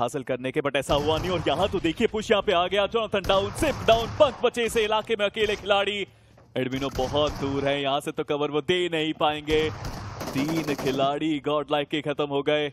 हासिल करने के बट ऐसा हुआ नहीं और यहां तो देखिए पुश यहां पे आ गया जोनाथन डाउन सिप डाउन पंख बचे इसे इलाके में अकेले खिलाड़ी एडमिनो बहुत दूर है यहां से तो कवर वो दे नहीं पाएंगे तीन खिलाड़ी गॉड लाइक के खत्म हो गए